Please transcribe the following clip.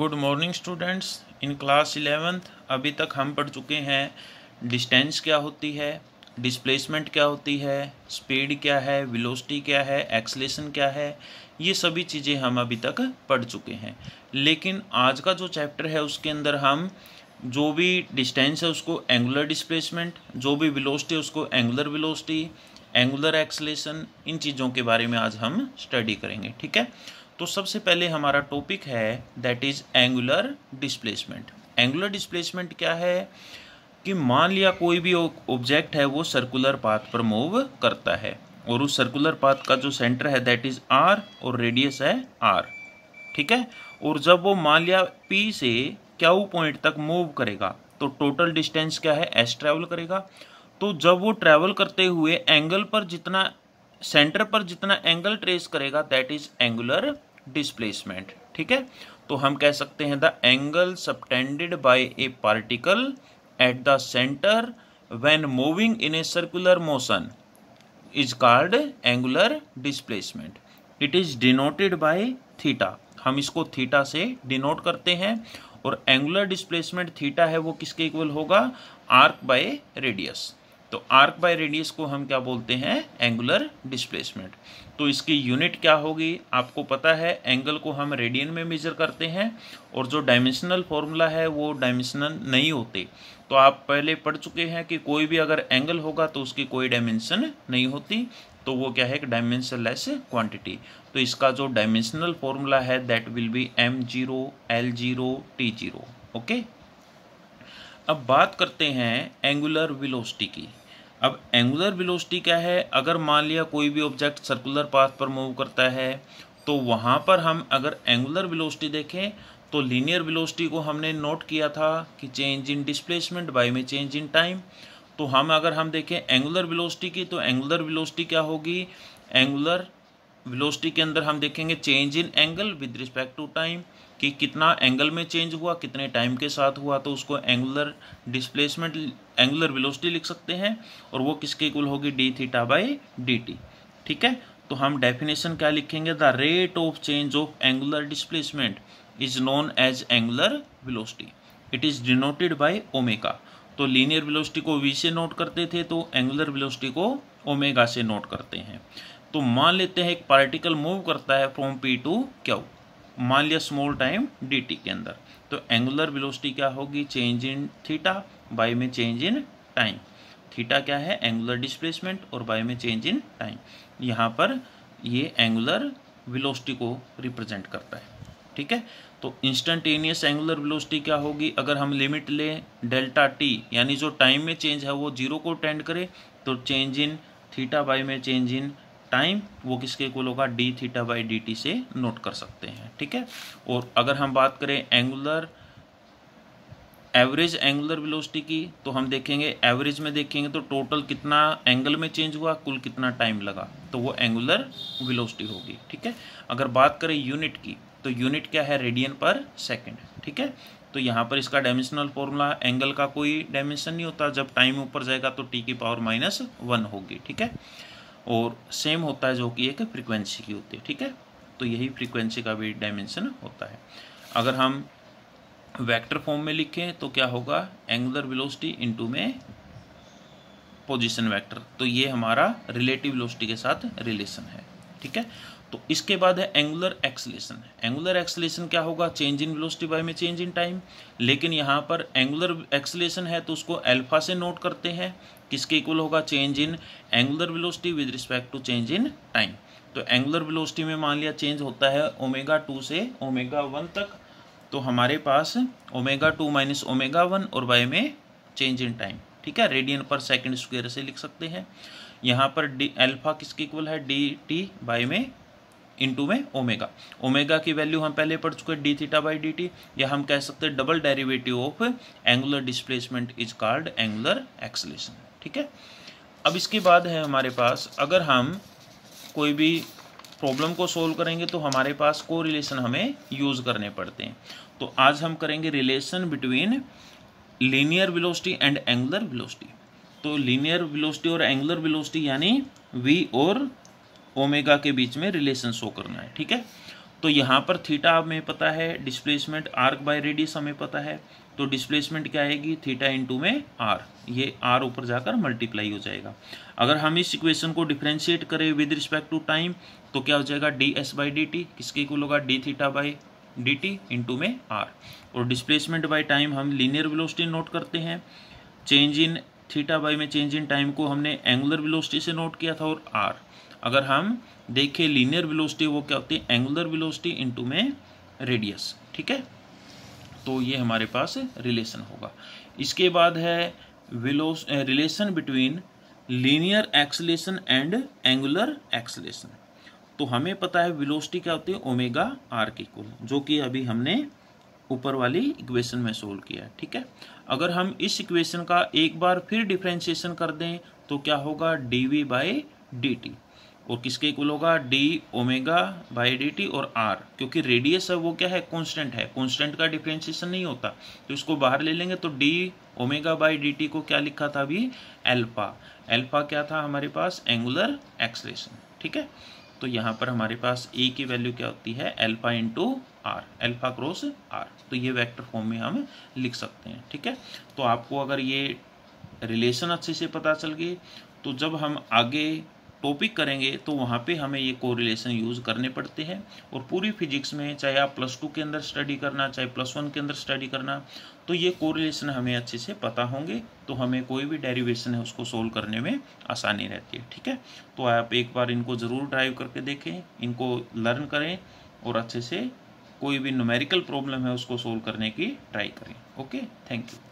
good morning students in class eleventh अभी तक हम पढ़ चुके हैं डिस्टेंस क्या होती है डिस्प्लेसमेंट क्या होती है स्पीड क्या है विलोस्टी क्या है एक्सलेशन क्या है ये सभी चीज़ें हम अभी तक पढ़ चुके हैं लेकिन आज का जो चैप्टर है उसके अंदर हम जो भी डिस्टेंस है उसको एंगुलर डिस्प्लेसमेंट जो भी विलोस्टी है उसको एंगुलर विलोस्टी एंगुलर एक्सलेशन इन चीज़ों के बारे में आज हम स्टडी करेंगे ठीक है तो सबसे पहले हमारा टॉपिक है that is angular displacement angular displacement क्या है कि मान लिया कोई भी ऑब्जेक्ट है वो सर्कुलर पाथ पर मूव करता है और उस सर्कुलर पाथ का जो सेंटर है दैट इज़ आर और रेडियस है आर ठीक है और जब वो मान लिया पी से क्या पॉइंट तक मूव करेगा तो टोटल डिस्टेंस क्या है एस ट्रैवल करेगा तो जब वो ट्रैवल करते हुए एंगल पर जितना सेंटर पर जितना एंगल ट्रेस करेगा दैट इज एंगुलर डिस्प्लेसमेंट ठीक है तो हम कह सकते हैं the angle subtended by a particle at the centre when moving in a circular motion is called angular displacement it is denoted by theta हम इसको थीटा से डिनोट करते हैं और एंगुलर डिस्प्लेसमेंट थीटा है वो किसके इक्वल होगा आर्क बाय रेडियस तो आर्क बाय रेडियस को हम क्या बोलते हैं एंगुलर डिस्प्लेसमेंट तो इसकी यूनिट क्या होगी आपको पता है एंगल को हम रेडियन में मेजर करते हैं और जो डायमेंशनल फॉर्मूला है वो डायमेंशनल नहीं होते तो आप पहले पढ़ चुके हैं कि कोई भी अगर एंगल होगा तो उसकी कोई डायमेंशन नहीं होती तो वो क्या है एक डायमेंशन लेस क्वांटिटी तो इसका जो डायमेंशनल फॉर्मूला है that will be M zero L zero T zero okay अब बात करते हैं एंगुलर विलोस्टी की अब एंगुलर वेलोसिटी क्या है अगर मान लिया कोई भी ऑब्जेक्ट सर्कुलर पाथ पर मूव करता है तो वहाँ पर हम अगर एंगुलर वेलोसिटी देखें तो लीनियर वेलोसिटी को हमने नोट किया था कि चेंज इन डिस्प्लेसमेंट बाई में चेंज इन टाइम तो हम अगर हम देखें एंगुलर वेलोसिटी की तो एंगुलर वेलोसिटी क्या होगी एंगुलर वेलोसिटी के अंदर हम देखेंगे change in angle with respect to time कि कितना एंगल में चेंज हुआ कितने टाइम के साथ हुआ तो उसको एंगुलर डिस्प्लेसमेंट एंगुलर वेलोसिटी लिख सकते हैं और वो किसके इक्वल होगी D theta by D T ठीक है तो हम डेफिनेशन क्या लिखेंगे the rate of change of angular displacement is known as angular velocity it is denoted by omega तो लीनियर वेलोसिटी को वी से नोट करते थे तो एंगुलर वेलोसिटी को ओमेगा से नोट करते हैं तो मान लेते हैं एक पार्टिकल मूव करता है फ्रॉम पी टू क्यू मान लिया स्मॉल टाइम डी के अंदर तो एंगुलर विलोसिटी क्या होगी चेंज इन थीटा बाई में चेंज इन टाइम थीटा क्या है एंगुलर डिस्प्लेसमेंट और बाई में चेंज इन टाइम यहाँ पर ये एंगुलर विलोसिटी को रिप्रेजेंट करता है ठीक है तो इंस्टेंटेनियस एंगुलर विलोसिटी क्या होगी अगर हम लिमिट लें डेल्टा टी यानी जो टाइम में चेंज है वो जीरो को टेंड करे तो चेंज इन थीटा बाई में चेंज इन टाइम वो किसके इक्वल होगा D theta by D T से नोट कर सकते हैं ठीक है और अगर हम बात करें एंगुलर एवरेज एंगुलर वेलोसिटी की तो हम देखेंगे एवरेज में देखेंगे तो टोटल कितना एंगल में चेंज हुआ कुल कितना टाइम लगा तो वो एंगुलर वेलोसिटी होगी ठीक है अगर बात करें यूनिट की तो यूनिट क्या है रेडियन पर सेकेंड ठीक है तो यहाँ पर इसका डायमेंशनल फॉर्मूला एंगल का कोई डायमेंशन नहीं होता जब टाइम ऊपर जाएगा तो टी की पावर माइनस वन होगी ठीक है और सेम होता है जो कि एक फ्रीक्वेंसी की होती है ठीक है तो यही फ्रीक्वेंसी का भी डायमेंशन होता है अगर हम वेक्टर फॉर्म में लिखें तो क्या होगा एंगुलर वेलोसिटी इनटू में पोजीशन वेक्टर तो ये हमारा रिलेटिव वेलोसिटी के साथ रिलेशन है ठीक है तो इसके बाद है एंगुलर एक्सलेशन एंगुलर एक्सलेशन क्या होगा चेंज इन वेलोसिटी बाय में चेंज इन टाइम लेकिन यहाँ पर एंगुलर एक्सलेशन है तो उसको अल्फा से नोट करते हैं किसके इक्वल होगा change in angular velocity with respect to change in time तो एंगुलर वेलोसिटी में मान लिया चेंज होता है ओमेगा टू से ओमेगा वन तक तो हमारे पास omega two minus omega one और बाय में चेंज इन टाइम ठीक है रेडियन पर सेकेंड स्क्वेयर से लिख सकते हैं यहाँ पर डी अल्फा किसके इक्वल है डी टी बाय में इंटू में ओमेगा ओमेगा की वैल्यू हम पहले पढ़ चुके हैं D theta by D T या हम कह सकते हैं double derivative of angular displacement is called angular acceleration ठीक है अब इसके बाद है हमारे पास अगर हम कोई भी प्रॉब्लम को सोल्व करेंगे तो हमारे पास को रिलेशन हमें यूज़ करने पड़ते हैं तो आज हम करेंगे relation between linear velocity and angular velocity तो लीनियर विलोस्टी और एंगुलर विलोस्टी यानी वी और ओमेगा के बीच में रिलेशन शो करना है ठीक है तो यहाँ पर थीटा हमें पता है डिस्प्लेसमेंट आर्क बाय रेडियस हमें पता है तो डिस्प्लेसमेंट क्या आएगी थीटा इंटू में आर ये आर ऊपर जाकर मल्टीप्लाई हो जाएगा अगर हम इस इक्वेशन को डिफ्रेंशिएट करें विद रिस्पेक्ट टू टाइम तो क्या हो जाएगा D S by D T किसके इक्वल होगा D theta by D T into में आर और डिस्प्लेसमेंट बाई टाइम हम लीनियर वेलोसिटी नोट करते हैं चेंज इन थीटा बाई में चेंज इन टाइम को हमने एंगुलर वेलोसिटी से नोट किया था और आर अगर हम देखें लीनियर विलोस्टी वो क्या होती है एंगुलर इन टू में रेडियस ठीक है तो ये हमारे पास रिलेशन होगा इसके बाद है विलोस relation between linear acceleration and angular acceleration तो हमें पता है विलोसिटी क्या होती है ओमेगा आर की कुल जो कि अभी हमने ऊपर वाली इक्वेशन में सोल्व किया ठीक है अगर हम इस इक्वेशन का एक बार फिर डिफ्रेंशिएशन कर दें तो क्या होगा D V by D T और किसके इक्वल होगा D omega by D T और आर क्योंकि रेडियस है वो क्या है कांस्टेंट है कांस्टेंट का डिफ्रेंशिएशन नहीं होता तो इसको बाहर ले लेंगे तो d omega by D t को क्या लिखा था अभी एल्फा एल्फा क्या था हमारे पास एंगुलर एक्सलेशन ठीक है तो यहाँ पर हमारे पास ए e की वैल्यू क्या होती है alpha into r alpha cross r तो ये वैक्टर फॉर्म में हम लिख सकते हैं ठीक है तो आपको अगर ये रिलेशन अच्छे से पता चल गई तो जब हम आगे टॉपिक करेंगे तो वहाँ पे हमें ये कोरिलेशन यूज़ करने पड़ते हैं और पूरी फिजिक्स में चाहे आप प्लस टू के अंदर स्टडी करना चाहे प्लस वन के अंदर स्टडी करना तो ये कोरिलेशन हमें अच्छे से पता होंगे तो हमें कोई भी डेरिवेशन है उसको सोल्व करने में आसानी रहती है ठीक है तो आप एक बार इनको ज़रूर ड्राइव करके देखें इनको लर्न करें और अच्छे से कोई भी न्यूमेरिकल प्रॉब्लम है उसको सोल्व करने की ट्राई करें ओके थैंक यू